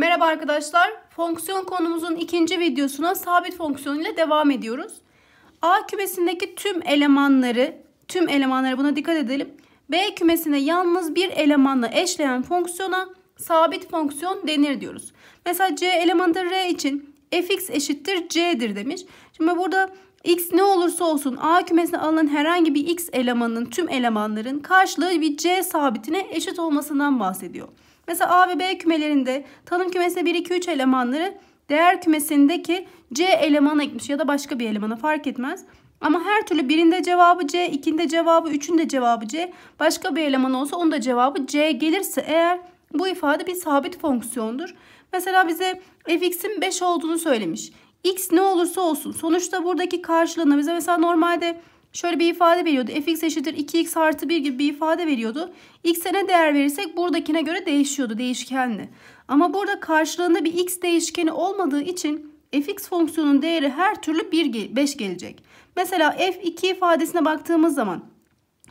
Merhaba arkadaşlar. Fonksiyon konumuzun ikinci videosuna sabit fonksiyon ile devam ediyoruz. A kümesindeki tüm elemanları, tüm elemanlara buna dikkat edelim. B kümesine yalnız bir elemanla eşleyen fonksiyona sabit fonksiyon denir diyoruz. Mesela C elemanı R için fx eşittir c'dir demiş. Şimdi burada x ne olursa olsun A kümesine alınan herhangi bir x elemanının tüm elemanların karşılığı bir c sabitine eşit olmasından bahsediyor. Mesela A ve B kümelerinde tanım kümesinde 1, 2, 3 elemanları değer kümesindeki C elemana ekmiş ya da başka bir elemana fark etmez. Ama her türlü birinde cevabı C, ikinde cevabı, üçünde cevabı C, başka bir eleman olsa onun da cevabı C gelirse eğer bu ifade bir sabit fonksiyondur. Mesela bize fx'in 5 olduğunu söylemiş. x ne olursa olsun sonuçta buradaki karşılığını bize mesela normalde şöyle bir ifade veriyordu. fx eşittir 2x artı 1 gibi bir ifade veriyordu. x'e ne değer verirsek buradakine göre değişiyordu değişkenli. Ama burada karşılığında bir x değişkeni olmadığı için fx fonksiyonunun değeri her türlü 1, 5 gelecek. Mesela f2 ifadesine baktığımız zaman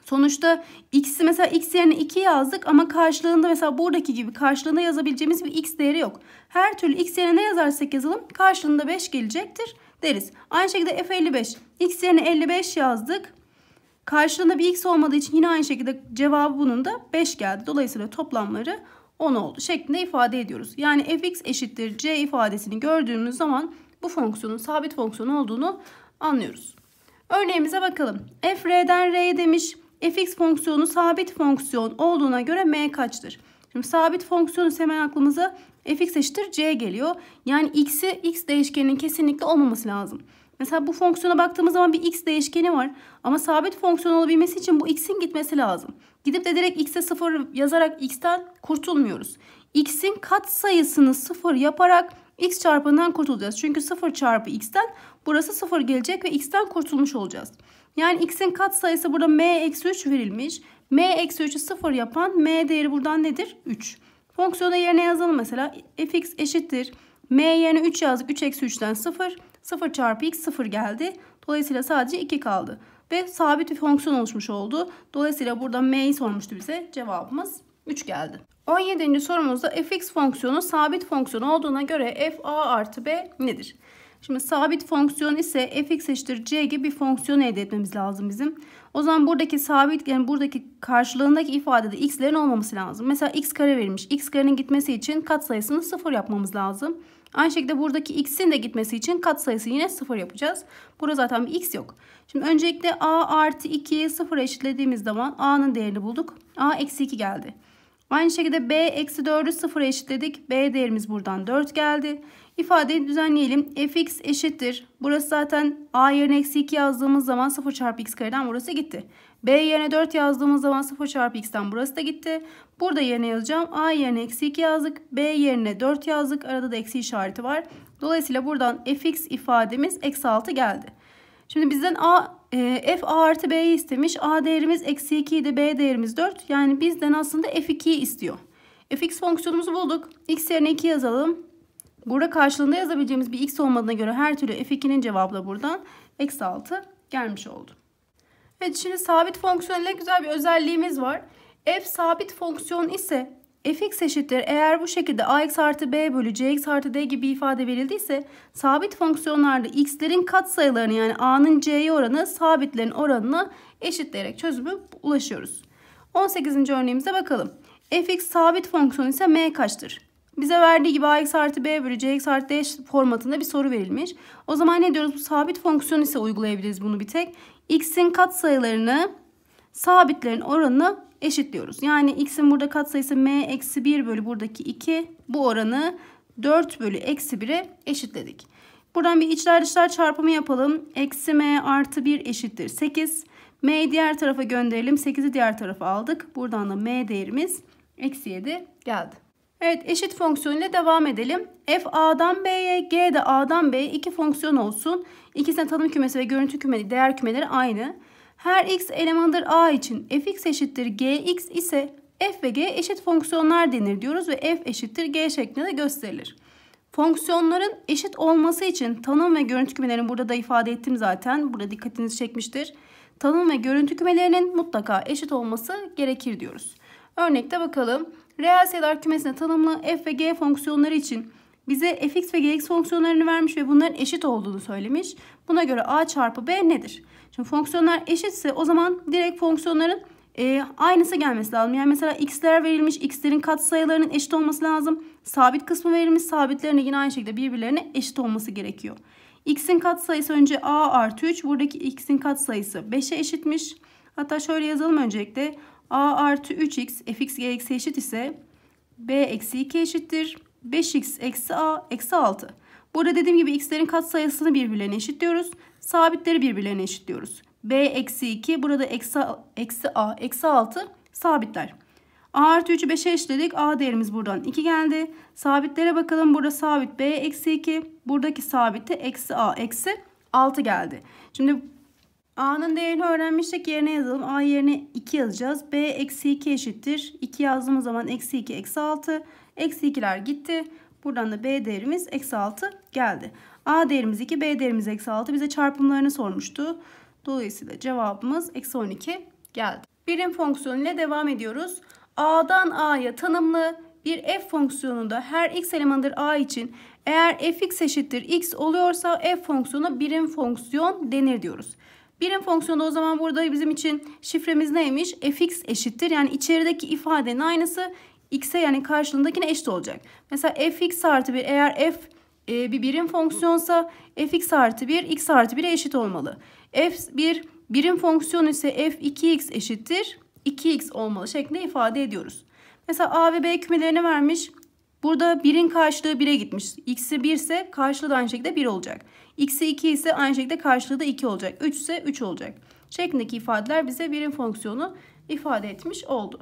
sonuçta x'i mesela x yerine 2 yazdık ama karşılığında mesela buradaki gibi karşılığında yazabileceğimiz bir x değeri yok. Her türlü x yerine ne yazarsak yazalım karşılığında 5 gelecektir deriz. Aynı şekilde f55 X yerine 55 yazdık. Karşılığında bir x olmadığı için yine aynı şekilde cevabı bunun da 5 geldi. Dolayısıyla toplamları 10 oldu şeklinde ifade ediyoruz. Yani fx eşittir c ifadesini gördüğümüz zaman bu fonksiyonun sabit fonksiyon olduğunu anlıyoruz. Örneğimize bakalım. f r'den r demiş fx fonksiyonu sabit fonksiyon olduğuna göre m kaçtır? Şimdi sabit fonksiyon hemen aklımıza fx eşittir c geliyor. Yani x'i x değişkeninin kesinlikle olmaması lazım. Mesela bu fonksiyona baktığımız zaman bir x değişkeni var. Ama sabit fonksiyon olabilmesi için bu x'in gitmesi lazım. Gidip de direkt x'e 0 yazarak x'ten kurtulmuyoruz. x'in kat sayısını 0 yaparak x çarpından kurtulacağız. Çünkü 0 çarpı x'ten burası 0 gelecek ve x'ten kurtulmuş olacağız. Yani x'in kat sayısı burada m eksi 3 verilmiş. m eksi 3'ü 0 yapan m değeri buradan nedir? 3. Fonksiyona yerine yazalım mesela. fx eşittir. m yerine 3 yazdık. 3 eksi 3'ten 0. 0 çarpı x 0 geldi. Dolayısıyla sadece 2 kaldı. Ve sabit bir fonksiyon oluşmuş oldu. Dolayısıyla burada m'yi sormuştu bize. Cevabımız 3 geldi. 17. sorumuzda fx fonksiyonu sabit fonksiyon olduğuna göre f a artı b nedir? Şimdi sabit fonksiyon ise fx eşittir c gibi bir fonksiyon elde etmemiz lazım bizim. O zaman buradaki sabit yani buradaki karşılığındaki ifadede x'lerin olmaması lazım. Mesela x kare verilmiş. x karenin gitmesi için katsayısını 0 yapmamız lazım. Aynı şekilde buradaki x'in de gitmesi için katsayısı yine 0 yapacağız. Burada zaten bir x yok. Şimdi öncelikle a artı 2'yi 0 eşitlediğimiz zaman a'nın değerini bulduk. a eksi 2 geldi. Aynı şekilde b eksi 4'ü 0 eşitledik. b değerimiz buradan 4 geldi. İfadeyi düzenleyelim. fx eşittir. Burası zaten a yerine eksi 2 yazdığımız zaman 0 çarpı x kareden burası gitti. B yerine 4 yazdığımız zaman 0 çarpı x'ten burası da gitti. Burada yerine yazacağım. A yerine eksi 2 yazdık. B yerine 4 yazdık. Arada da eksi işareti var. Dolayısıyla buradan fx ifademiz eksi 6 geldi. Şimdi bizden A, e, f a artı b'yi istemiş. A değerimiz eksi 2 idi. B değerimiz 4. Yani bizden aslında f2'yi istiyor. fx fonksiyonumuzu bulduk. x yerine 2 yazalım. Burada karşılığında yazabileceğimiz bir x olmadığına göre her türlü f2'nin cevabı da buradan eksi 6 gelmiş oldu. Evet şimdi sabit fonksiyon ile güzel bir özelliğimiz var. F sabit fonksiyon ise fx eşittir eğer bu şekilde ax artı b bölü cx artı d gibi ifade verildiyse sabit fonksiyonlarda x'lerin katsayılarını yani a'nın c'ye oranı sabitlerin oranına eşitleyerek çözümü ulaşıyoruz. 18. örneğimize bakalım. fx sabit fonksiyon ise m kaçtır? Bize verdiği gibi ax artı b bölü cx artı d formatında bir soru verilmiş. O zaman ne diyoruz? Bu sabit fonksiyon ise uygulayabiliriz bunu bir tek x'in katsayılarını sabitlerin oranını eşitliyoruz. Yani x'in burada katsayısı m eksi 1 bölü buradaki 2 bu oranı 4 bölü eksi 1'e eşitledik. Buradan bir içler dışlar çarpımı yapalım. Eksi m artı 1 eşittir 8. m'yi diğer tarafa gönderelim. 8'i diğer tarafa aldık. Buradan da m değerimiz eksi 7 geldi. Evet eşit fonksiyonuyla devam edelim. F A'dan B'ye, G de A'dan B'ye iki fonksiyon olsun. İkisine tanım kümesi ve görüntü kümesi, değer kümeleri aynı. Her x elemandır A için fx eşittir gx ise f ve g eşit fonksiyonlar denir diyoruz ve f eşittir g şeklinde de gösterilir. Fonksiyonların eşit olması için tanım ve görüntü kümelerini burada da ifade ettim zaten. Burada dikkatinizi çekmiştir. Tanım ve görüntü kümelerinin mutlaka eşit olması gerekir diyoruz. Örnekte bakalım. Reel sayılar kümesine tanımlı f ve g fonksiyonları için bize fx ve gx fonksiyonlarını vermiş ve bunların eşit olduğunu söylemiş. Buna göre a çarpı b nedir? Şimdi fonksiyonlar eşitse o zaman direkt fonksiyonların e, aynısı gelmesi lazım. Yani mesela x'ler verilmiş, x'lerin katsayılarının eşit olması lazım. Sabit kısmı verilmiş, sabitlerin yine aynı şekilde birbirlerine eşit olması gerekiyor. x'in katsayısı önce a artı 3, buradaki x'in katsayısı 5'e eşitmiş. Hatta şöyle yazalım öncelikle a artı 3x fx gx eşit ise b eksi 2 eşittir. 5x eksi a eksi 6. Burada dediğim gibi x'lerin katsayısını birbirlerine eşitliyoruz. Sabitleri birbirlerine eşitliyoruz. b eksi 2 burada eksi, eksi a eksi 6 sabitler. A artı 3'ü 5'e eşitledik. A değerimiz buradan 2 geldi. Sabitlere bakalım. Burada sabit B eksi 2. Buradaki sabit de eksi A eksi 6 geldi. Şimdi A'nın değerini öğrenmişsek Yerine yazalım. A yerine 2 yazacağız. B eksi 2 eşittir. 2 yazdığımız zaman eksi 2 eksi 6. Eksi 2'ler gitti. Buradan da B değerimiz eksi 6 geldi. A değerimiz 2, B değerimiz eksi 6. Bize çarpımlarını sormuştu. Dolayısıyla cevabımız eksi 12 geldi. Birim fonksiyonu ile devam ediyoruz. A'dan A'ya tanımlı bir f fonksiyonunda her x elemanıdır A için eğer fx eşittir x oluyorsa f fonksiyonu birim fonksiyon denir diyoruz. Birim fonksiyonu o zaman burada bizim için şifremiz neymiş? fx eşittir. Yani içerideki ifadenin aynısı x'e yani karşılığındakine eşit olacak. Mesela fx artı 1 eğer f e, bir birim fonksiyonsa fx artı 1 x artı 1'e eşit olmalı. f1 birim fonksiyon ise f2x eşittir 2x olmalı şeklinde ifade ediyoruz. Mesela a ve b kümelerini vermiş. Burada 1'in karşılığı 1'e gitmiş. x'i 1 ise karşılığı da aynı şekilde 1 olacak. X'i 2 ise aynı şekilde karşılığı da 2 olacak. 3 ise 3 olacak. Şeklindeki ifadeler bize birim fonksiyonu ifade etmiş oldu.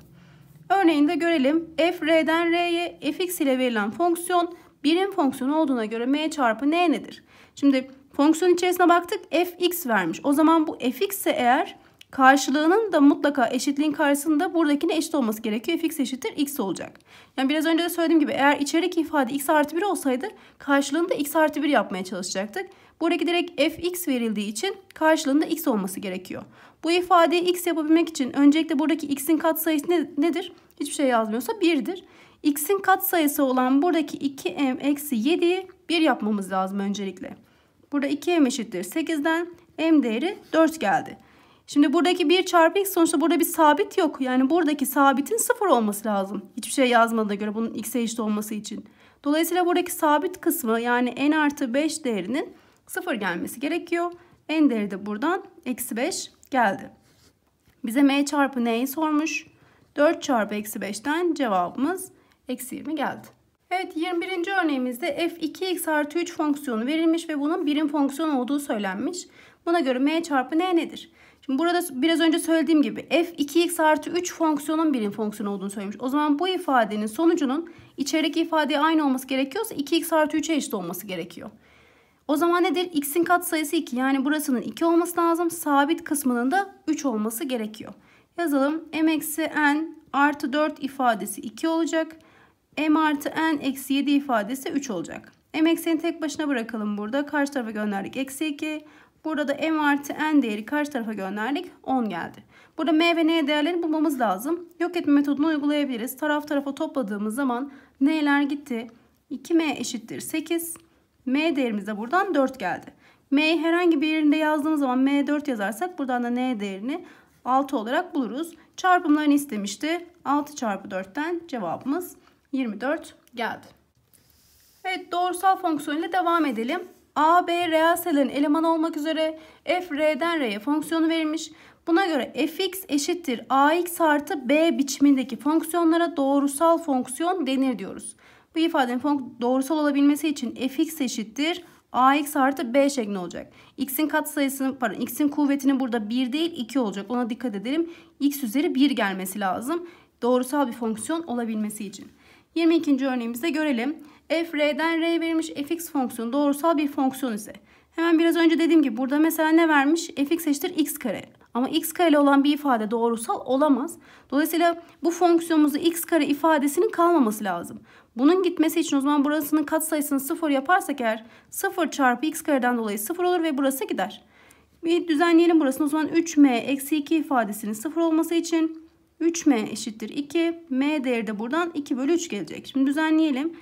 Örneğinde görelim. F R'den R'ye fx ile verilen fonksiyon birim fonksiyonu olduğuna göre m çarpı n nedir? Şimdi fonksiyon içerisine baktık fx vermiş. O zaman bu fx ise eğer Karşılığının da mutlaka eşitliğin karşısında buradakine eşit olması gerekiyor. fx eşittir x olacak. Yani biraz önce de söylediğim gibi eğer içerik ifade x artı 1 olsaydı karşılığında x artı 1 yapmaya çalışacaktık. Buradaki direkt fx verildiği için karşılığında x olması gerekiyor. Bu ifadeyi x yapabilmek için öncelikle buradaki x'in katsayısı ne, nedir? Hiçbir şey yazmıyorsa 1'dir. x'in katsayısı olan buradaki 2m eksi 7'yi 1 yapmamız lazım öncelikle. Burada 2m eşittir 8'den m değeri 4 geldi. Şimdi buradaki 1 çarpı x sonuçta burada bir sabit yok. Yani buradaki sabitin 0 olması lazım. Hiçbir şey yazmadığına göre bunun x'e eşit olması için. Dolayısıyla buradaki sabit kısmı yani n artı 5 değerinin 0 gelmesi gerekiyor. n değeri de buradan eksi 5 geldi. Bize m çarpı n'yi sormuş. 4 çarpı eksi 5'ten cevabımız eksi 20 geldi. Evet 21. örneğimizde f2x artı 3 fonksiyonu verilmiş ve bunun birim fonksiyon olduğu söylenmiş. Buna göre m çarpı n nedir? Şimdi burada biraz önce söylediğim gibi f2x artı 3 fonksiyonun birim fonksiyonu olduğunu söylemiş. O zaman bu ifadenin sonucunun içerideki ifadeye aynı olması gerekiyorsa 2x artı 3'e eşit olması gerekiyor. O zaman nedir? x'in katsayısı 2 yani burasının 2 olması lazım. Sabit kısmının da 3 olması gerekiyor. Yazalım m eksi n artı 4 ifadesi 2 olacak. m artı n eksi 7 ifadesi 3 olacak. m ekseni tek başına bırakalım burada. Karşı tarafa gönderdik eksi 2. Burada da m artı n değeri karşı tarafa gönderdik. 10 geldi. Burada m ve n değerlerini bulmamız lazım. Yok etme metodunu uygulayabiliriz. Taraf tarafa topladığımız zaman n'ler gitti. 2m eşittir 8. m değerimiz de buradan 4 geldi. m'yi herhangi bir yerinde yazdığımız zaman m4 yazarsak buradan da n değerini 6 olarak buluruz. Çarpımlarını istemişti. 6 çarpı 4'ten cevabımız 24 geldi. Evet doğrusal fonksiyon ile devam edelim. A, B reel sayıların elemanı olmak üzere f r'den r'ye fonksiyonu verilmiş. Buna göre fx eşittir ax artı b biçimindeki fonksiyonlara doğrusal fonksiyon denir diyoruz. Bu ifadenin doğrusal olabilmesi için fx eşittir ax artı b şeklinde olacak. x'in katsayısının pardon x'in kuvvetini burada 1 değil 2 olacak. Ona dikkat edelim. x üzeri 1 gelmesi lazım. Doğrusal bir fonksiyon olabilmesi için. 22. örneğimizde görelim f r'den r verilmiş fx fonksiyonu doğrusal bir fonksiyon ise hemen biraz önce dediğim gibi burada mesela ne vermiş? fx eşittir x kare. Ama x kareli olan bir ifade doğrusal olamaz. Dolayısıyla bu fonksiyonumuzu x kare ifadesinin kalmaması lazım. Bunun gitmesi için o zaman burasının katsayısını 0 yaparsak eğer 0 çarpı x kareden dolayı 0 olur ve burası gider. Bir düzenleyelim burasını o zaman 3m eksi 2 ifadesinin 0 olması için 3m eşittir 2. m değeri de buradan 2 bölü 3 gelecek. Şimdi düzenleyelim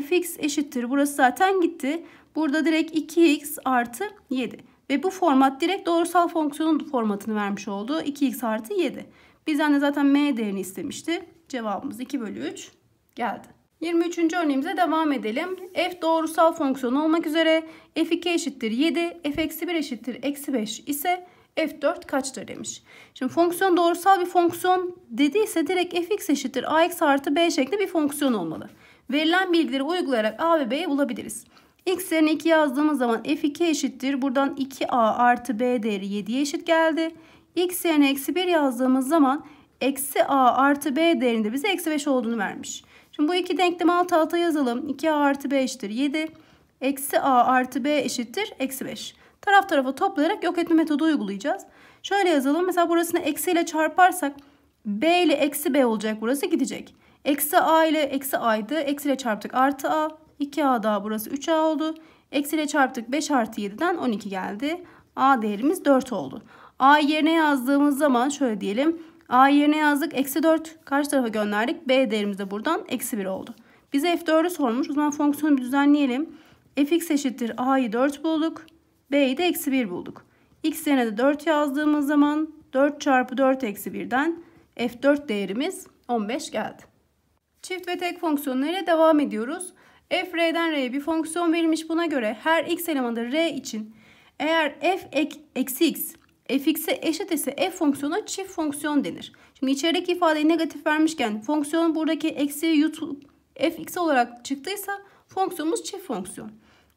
fx eşittir. Burası zaten gitti. Burada direkt 2x artı 7. Ve bu format direkt doğrusal fonksiyonun formatını vermiş oldu. 2x artı 7. Bizden de zaten m değerini istemişti. Cevabımız 2 bölü 3 geldi. 23. örneğimize devam edelim. f doğrusal fonksiyon olmak üzere f2 eşittir 7, f-1 eşittir eksi 5 ise f4 kaçtır demiş. Şimdi fonksiyon doğrusal bir fonksiyon dediyse direkt fx eşittir ax artı b şeklinde bir fonksiyon olmalı. Verilen bilgileri uygulayarak A ve B'yi bulabiliriz. X yerine 2 yazdığımız zaman F2 eşittir. Buradan 2A artı B değeri 7'ye eşit geldi. X yerine eksi 1 yazdığımız zaman eksi A artı B değerinde bize eksi 5 olduğunu vermiş. Şimdi bu iki denklemi alt alta yazalım. 2A artı B eşittir 7. Eksi A artı B eşittir eksi 5. Taraf tarafa toplayarak yok etme metodu uygulayacağız. Şöyle yazalım. Mesela burasını eksiyle çarparsak B ile eksi B olacak burası gidecek. Eksi a ile eksi a'ydı. Eksi ile çarptık artı a. 2a daha burası 3a oldu. Eksi ile çarptık 5 artı 7'den 12 geldi. a değerimiz 4 oldu. a yerine yazdığımız zaman şöyle diyelim. a yerine yazdık eksi 4. Karşı tarafa gönderdik. b değerimiz de buradan eksi 1 oldu. Bize f4'ü sormuş. O zaman fonksiyonu bir düzenleyelim. fx eşittir a'yı 4 bulduk. b'yi de eksi 1 bulduk. x yerine de 4 yazdığımız zaman 4 çarpı 4 eksi 1'den f4 değerimiz 15 geldi. Çift ve tek fonksiyonlara devam ediyoruz. F R'den R'ye bir fonksiyon verilmiş. Buna göre her x elemanı R için eğer f ek, eksi x fx'e eşit ise f fonksiyonu çift fonksiyon denir. Şimdi içerideki ifadeyi negatif vermişken fonksiyon buradaki eksi yutup fx olarak çıktıysa fonksiyonumuz çift fonksiyon.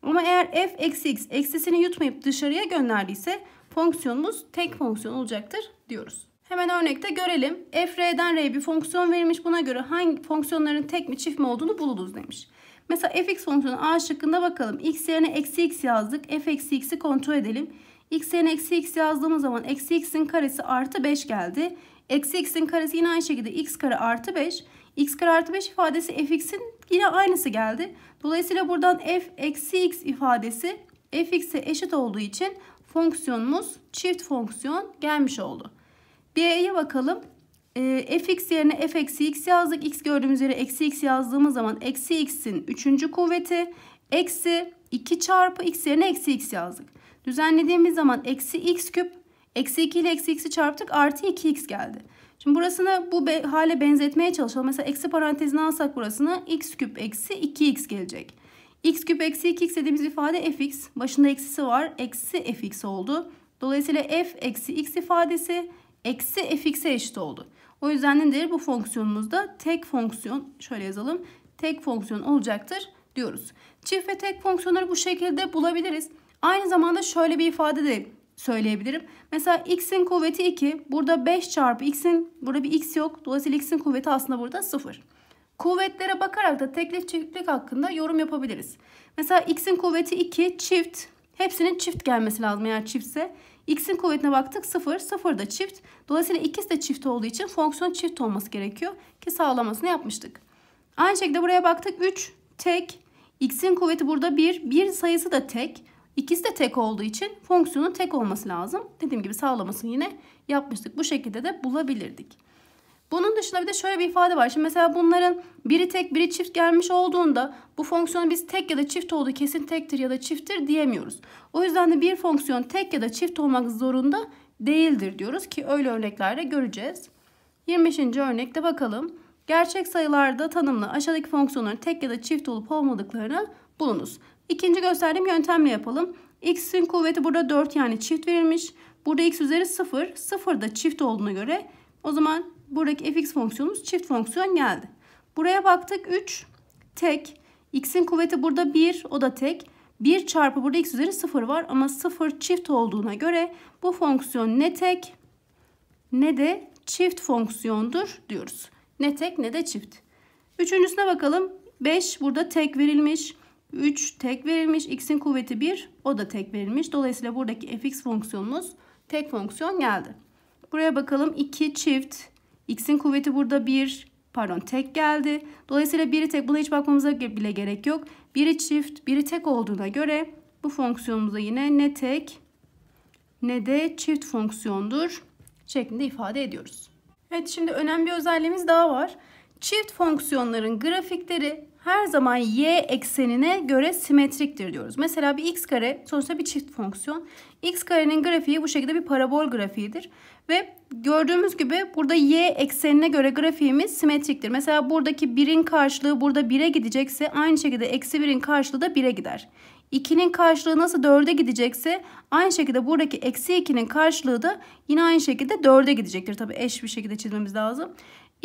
Ama eğer f eksi x eksisini yutmayıp dışarıya gönderdiyse fonksiyonumuz tek fonksiyon olacaktır diyoruz. Hemen örnekte görelim. F R'den R'ye bir fonksiyon verilmiş. Buna göre hangi fonksiyonların tek mi çift mi olduğunu buluruz demiş. Mesela fx fonksiyonu a şıkkında bakalım. x yerine eksi x yazdık. f eksi x'i kontrol edelim. x yerine eksi x yazdığımız zaman eksi x'in karesi artı 5 geldi. Eksi x'in karesi yine aynı şekilde x kare artı 5. x kare artı 5 ifadesi fx'in yine aynısı geldi. Dolayısıyla buradan f eksi x ifadesi fx'e eşit olduğu için fonksiyonumuz çift fonksiyon gelmiş oldu. Bir B'ye bakalım. E, fx yerine f eksi x yazdık. X gördüğümüz yere eksi x yazdığımız zaman eksi x'in üçüncü kuvveti eksi 2 çarpı x yerine eksi x yazdık. Düzenlediğimiz zaman eksi x küp eksi 2 ile eksi x'i çarptık artı 2x geldi. Şimdi burasını bu be, hale benzetmeye çalışalım. Mesela eksi parantezine alsak burasını x küp eksi 2x gelecek. x küp eksi 2x dediğimiz ifade fx. Başında eksisi var. Eksi fx oldu. Dolayısıyla f eksi x ifadesi eksi fx'e eşit oldu. O yüzden nedir? Bu fonksiyonumuzda tek fonksiyon şöyle yazalım. Tek fonksiyon olacaktır diyoruz. Çift ve tek fonksiyonları bu şekilde bulabiliriz. Aynı zamanda şöyle bir ifade de söyleyebilirim. Mesela x'in kuvveti 2. Burada 5 çarpı x'in burada bir x yok. Dolayısıyla x'in kuvveti aslında burada 0. Kuvvetlere bakarak da tekli çiftlik hakkında yorum yapabiliriz. Mesela x'in kuvveti 2 çift. Hepsinin çift gelmesi lazım eğer çiftse. X'in kuvvetine baktık 0. 0 da çift. Dolayısıyla ikisi de çift olduğu için fonksiyon çift olması gerekiyor ki sağlamasını yapmıştık. Aynı şekilde buraya baktık 3 tek. X'in kuvveti burada 1. 1 sayısı da tek. İkisi de tek olduğu için fonksiyonun tek olması lazım. Dediğim gibi sağlamasını yine yapmıştık. Bu şekilde de bulabilirdik. Bunun dışında bir de şöyle bir ifade var. Şimdi mesela bunların biri tek biri çift gelmiş olduğunda bu fonksiyonu biz tek ya da çift olduğu kesin tektir ya da çifttir diyemiyoruz. O yüzden de bir fonksiyon tek ya da çift olmak zorunda değildir diyoruz ki öyle örneklerde göreceğiz. 25. örnekte bakalım. Gerçek sayılarda tanımlı aşağıdaki fonksiyonların tek ya da çift olup olmadıklarını bulunuz. İkinci gösterdiğim yöntemle yapalım. X'in kuvveti burada 4 yani çift verilmiş. Burada x üzeri 0. 0 da çift olduğuna göre o zaman buradaki fx fonksiyonumuz çift fonksiyon geldi. Buraya baktık 3 tek. X'in kuvveti burada 1 o da tek. 1 çarpı burada x üzeri 0 var ama 0 çift olduğuna göre bu fonksiyon ne tek ne de çift fonksiyondur diyoruz. Ne tek ne de çift. Üçüncüsüne bakalım. 5 burada tek verilmiş. 3 tek verilmiş. X'in kuvveti 1 o da tek verilmiş. Dolayısıyla buradaki fx fonksiyonumuz tek fonksiyon geldi. Buraya bakalım 2 çift. X'in kuvveti burada 1. Pardon tek geldi. Dolayısıyla biri tek buna hiç bakmamıza bile gerek yok. Biri çift biri tek olduğuna göre bu fonksiyonumuzda yine ne tek ne de çift fonksiyondur şeklinde ifade ediyoruz. Evet şimdi önemli bir özelliğimiz daha var. Çift fonksiyonların grafikleri her zaman y eksenine göre simetriktir diyoruz. Mesela bir x kare sonuçta bir çift fonksiyon. x karenin grafiği bu şekilde bir parabol grafiğidir. Ve gördüğümüz gibi burada y eksenine göre grafiğimiz simetriktir. Mesela buradaki birin karşılığı burada 1'e gidecekse aynı şekilde eksi birin karşılığı da 1'e gider. 2'nin karşılığı nasıl 4'e gidecekse aynı şekilde buradaki eksi 2'nin karşılığı da yine aynı şekilde 4'e gidecektir. Tabi eş bir şekilde çizmemiz lazım.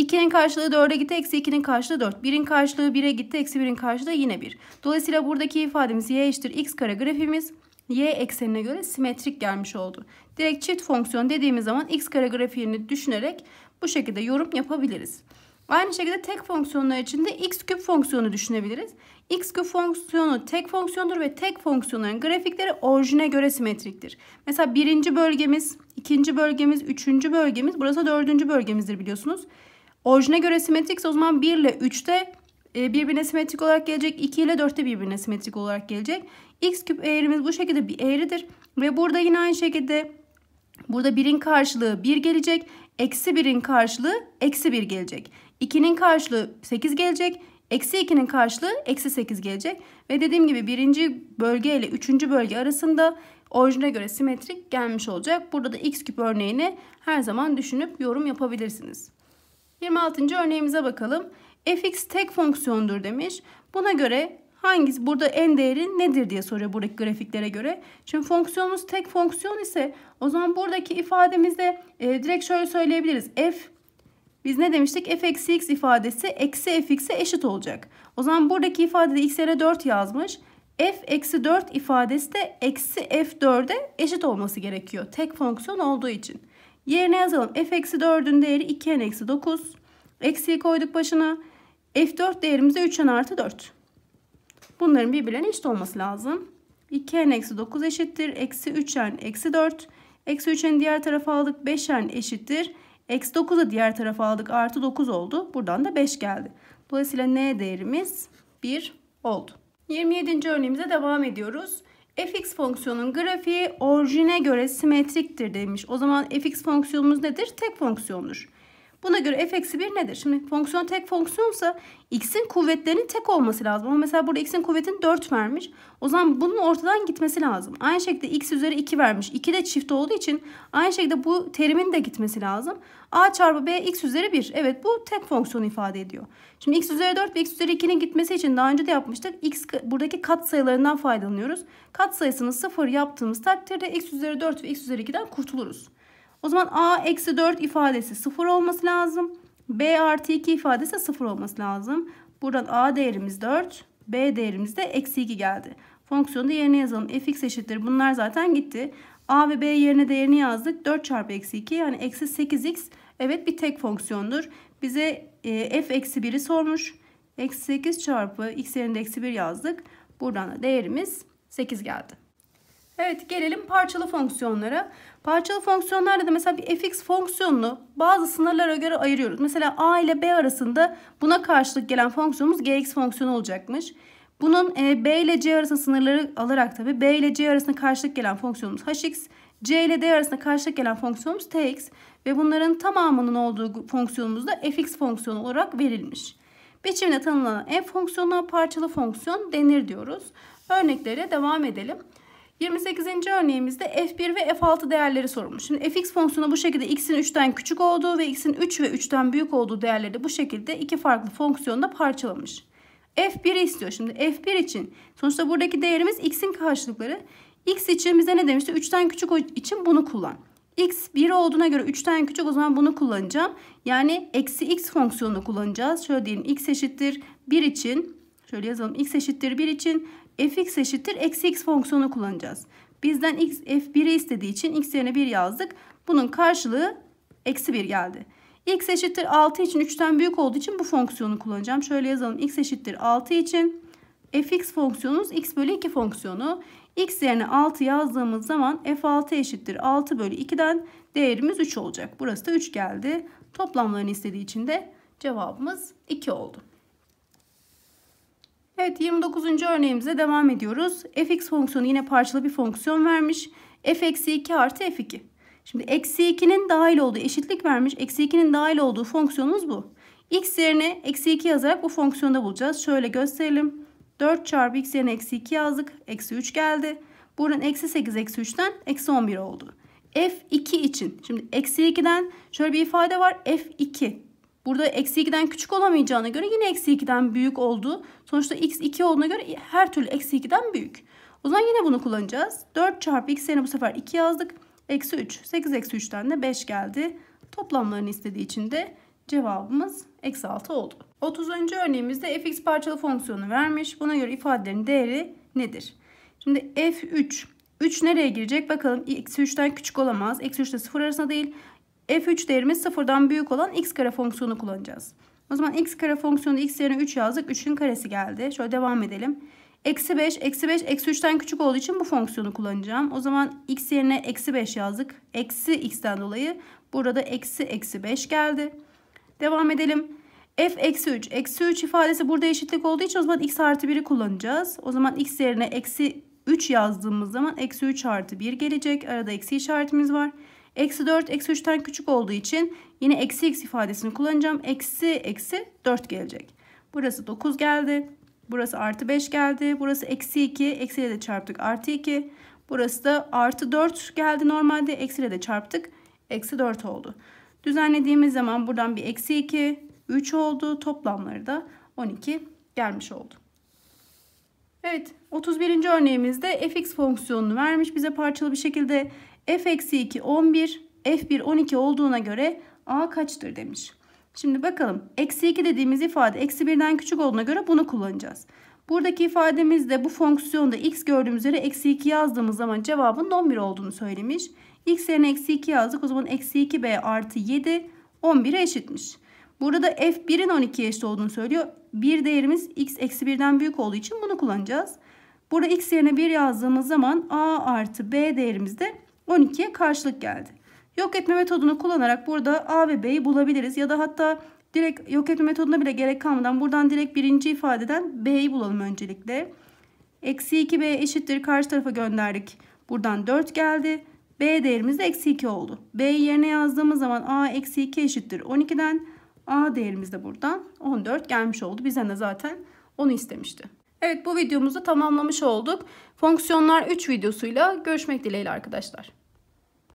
2'nin karşılığı 4'e gitti eksi 2'nin karşılığı 4. 1'in karşılığı 1'e gitti eksi 1'in karşılığı yine 1. Dolayısıyla buradaki ifademiz y eşittir x kare grafiğimiz y eksenine göre simetrik gelmiş oldu. Direkt çift fonksiyon dediğimiz zaman x kare grafiğini düşünerek bu şekilde yorum yapabiliriz. Aynı şekilde tek fonksiyonlar için de x küp fonksiyonu düşünebiliriz. x küp fonksiyonu tek fonksiyondur ve tek fonksiyonların grafikleri orijine göre simetriktir. Mesela birinci bölgemiz, ikinci bölgemiz, üçüncü bölgemiz, burası dördüncü bölgemizdir biliyorsunuz. Orijine göre simetrikse o zaman 1 ile 3'te e, birbirine simetrik olarak gelecek. 2 ile 4'te birbirine simetrik olarak gelecek. X küp eğrimiz bu şekilde bir eğridir. Ve burada yine aynı şekilde burada 1'in karşılığı 1 gelecek. Eksi 1'in karşılığı eksi 1 gelecek. 2'nin karşılığı 8 gelecek. Eksi 2'nin karşılığı eksi 8 gelecek. Ve dediğim gibi birinci bölge ile üçüncü bölge arasında orijine göre simetrik gelmiş olacak. Burada da x küp örneğini her zaman düşünüp yorum yapabilirsiniz. 26. örneğimize bakalım. fx tek fonksiyondur demiş. Buna göre hangisi burada en değeri nedir diye soruyor buradaki grafiklere göre. Şimdi fonksiyonumuz tek fonksiyon ise o zaman buradaki ifademizde e, direkt şöyle söyleyebiliriz. f biz ne demiştik? f eksi x ifadesi eksi f x'e eşit olacak. O zaman buradaki ifadede x yere 4 yazmış. f eksi 4 ifadesi de eksi f4'e eşit olması gerekiyor. Tek fonksiyon olduğu için. Yerine yazalım. F eksi 4'ün değeri 2n eksi 9. Eksiyi koyduk başına. F4 değerimiz de 3n artı 4. Bunların birbirlerine eşit olması lazım. 2n eksi 9 eşittir. Eksi 3n eksi 4. Eksi 3n diğer tarafa aldık. 5n eşittir. Eksi 9'u diğer tarafa aldık. Artı 9 oldu. Buradan da 5 geldi. Dolayısıyla n değerimiz 1 oldu. 27. örneğimize devam ediyoruz fx fonksiyonun grafiği orijine göre simetriktir demiş. O zaman fx fonksiyonumuz nedir? Tek fonksiyondur. Buna göre f eksi 1 nedir? Şimdi fonksiyon tek fonksiyonsa x'in kuvvetlerinin tek olması lazım. Ama mesela burada x'in kuvvetini 4 vermiş. O zaman bunun ortadan gitmesi lazım. Aynı şekilde x üzeri 2 vermiş. 2 de çift olduğu için aynı şekilde bu terimin de gitmesi lazım. a çarpı b x üzeri 1. Evet bu tek fonksiyonu ifade ediyor. Şimdi x üzeri 4 ve x üzeri 2'nin gitmesi için daha önce de yapmıştık. x buradaki kat sayılarından faydalanıyoruz. Kat sayısını 0 yaptığımız takdirde x üzeri 4 ve x üzeri 2'den kurtuluruz. O zaman a eksi 4 ifadesi 0 olması lazım. b artı 2 ifadesi 0 olması lazım. Buradan a değerimiz 4. b değerimiz de eksi 2 geldi. Fonksiyonu da yerine yazalım. fx eşittir. Bunlar zaten gitti. a ve b yerine değerini yazdık. 4 çarpı eksi 2 yani eksi 8x. Evet bir tek fonksiyondur. Bize e, f eksi 1'i sormuş. Eksi 8 çarpı x yerine eksi 1 yazdık. Buradan da değerimiz 8 geldi. Evet gelelim parçalı fonksiyonlara. Parçalı fonksiyonlarda da mesela bir fx fonksiyonunu bazı sınırlara göre ayırıyoruz. Mesela a ile b arasında buna karşılık gelen fonksiyonumuz gx fonksiyonu olacakmış. Bunun e, b ile c arasında sınırları alarak tabi b ile c arasında karşılık gelen fonksiyonumuz hx, c ile d arasında karşılık gelen fonksiyonumuz tx ve bunların tamamının olduğu fonksiyonumuz da fx fonksiyonu olarak verilmiş. Biçimde tanımlanan f fonksiyonuna parçalı fonksiyon denir diyoruz. Örneklere devam edelim. 28. örneğimizde f1 ve f6 değerleri sorulmuş. Şimdi fx fonksiyonu bu şekilde x'in 3'ten küçük olduğu ve x'in 3 ve 3'ten büyük olduğu değerleri de bu şekilde iki farklı fonksiyonda parçalamış. f 1 istiyor. Şimdi f1 için sonuçta buradaki değerimiz x'in karşılıkları. x için bize ne demişti? 3'ten küçük için bunu kullan. x 1 olduğuna göre 3'ten küçük o zaman bunu kullanacağım. Yani eksi x fonksiyonunu kullanacağız. Şöyle diyelim x eşittir 1 için Şöyle yazalım. X eşittir 1 için fx eşittir eksi x fonksiyonu kullanacağız. Bizden x f1'i istediği için x yerine 1 yazdık. Bunun karşılığı eksi 1 geldi. x eşittir 6 için 3'ten büyük olduğu için bu fonksiyonu kullanacağım. Şöyle yazalım x eşittir 6 için fx fonksiyonumuz x bölü 2 fonksiyonu. x yerine 6 yazdığımız zaman f6 eşittir 6 bölü 2'den değerimiz 3 olacak. Burası da 3 geldi. Toplamlarını istediği için de cevabımız 2 oldu. Evet 29. örneğimize devam ediyoruz. fx fonksiyonu yine parçalı bir fonksiyon vermiş. f-2 artı f2. Şimdi eksi 2'nin dahil olduğu eşitlik vermiş. Eksi 2'nin dahil olduğu fonksiyonumuz bu. x yerine eksi 2 yazarak bu fonksiyonda bulacağız. Şöyle gösterelim. 4 çarpı x yerine eksi 2 yazdık. Eksi 3 geldi. Buranın eksi 8 eksi 3'ten eksi 11 oldu. F2 için. Şimdi eksi 2'den şöyle bir ifade var. F2 Burada eksi 2'den küçük olamayacağına göre yine eksi 2'den büyük oldu. Sonuçta x 2 olduğuna göre her türlü eksi 2'den büyük. O zaman yine bunu kullanacağız. 4 çarpı x yerine bu sefer 2 yazdık. Eksi 3. 8 eksi 3'ten de 5 geldi. Toplamlarını istediği için de cevabımız eksi 6 oldu. 30. örneğimizde fx parçalı fonksiyonu vermiş. Buna göre ifadelerin değeri nedir? Şimdi f3. 3 nereye girecek? Bakalım eksi 3'ten küçük olamaz. Eksi 3 ile 0 arasında değil f3 değerimiz sıfırdan büyük olan x kare fonksiyonu kullanacağız. O zaman x kare fonksiyonu x yerine 3 yazdık. 3'ün karesi geldi. Şöyle devam edelim. Eksi 5, eksi 5, eksi 3'ten küçük olduğu için bu fonksiyonu kullanacağım. O zaman x yerine eksi 5 yazdık. Eksi x'ten dolayı burada eksi eksi 5 geldi. Devam edelim. f eksi 3, eksi 3 ifadesi burada eşitlik olduğu için o zaman x artı 1'i kullanacağız. O zaman x yerine eksi 3 yazdığımız zaman eksi 3 artı 1 gelecek. Arada eksi işaretimiz var. Eksi 4 eksi 3'ten küçük olduğu için yine eksi x ifadesini kullanacağım. Eksi eksi 4 gelecek. Burası 9 geldi. Burası artı 5 geldi. Burası eksi 2. Eksiyle de çarptık. Artı 2. Burası da artı 4 geldi normalde. Eksiyle de çarptık. Eksi 4 oldu. Düzenlediğimiz zaman buradan bir eksi 2, 3 oldu. Toplamları da 12 gelmiş oldu. Evet 31. örneğimizde fx fonksiyonunu vermiş. Bize parçalı bir şekilde f-2 11, f1 12 olduğuna göre a kaçtır demiş. Şimdi bakalım eksi 2 dediğimiz ifade eksi 1'den küçük olduğuna göre bunu kullanacağız. Buradaki ifademizde bu fonksiyonda x gördüğümüz üzere eksi 2 yazdığımız zaman cevabın 11 olduğunu söylemiş. x yerine eksi 2 yazdık o zaman eksi 2b artı 7 11'e eşitmiş. Burada f1'in 12'ye eşit olduğunu söylüyor. 1 değerimiz x eksi 1'den büyük olduğu için bunu kullanacağız. Burada x yerine 1 yazdığımız zaman a artı b değerimiz de 12'ye karşılık geldi. Yok etme metodunu kullanarak burada A ve B'yi bulabiliriz. Ya da hatta direkt yok etme metoduna bile gerek kalmadan buradan direkt birinci ifadeden B'yi bulalım öncelikle. Eksi 2B eşittir karşı tarafa gönderdik. Buradan 4 geldi. B değerimiz de eksi 2 oldu. B yerine yazdığımız zaman A eksi 2 eşittir 12'den. A değerimiz de buradan 14 gelmiş oldu. Bizden de zaten onu istemişti. Evet bu videomuzu tamamlamış olduk. Fonksiyonlar 3 videosuyla görüşmek dileğiyle arkadaşlar.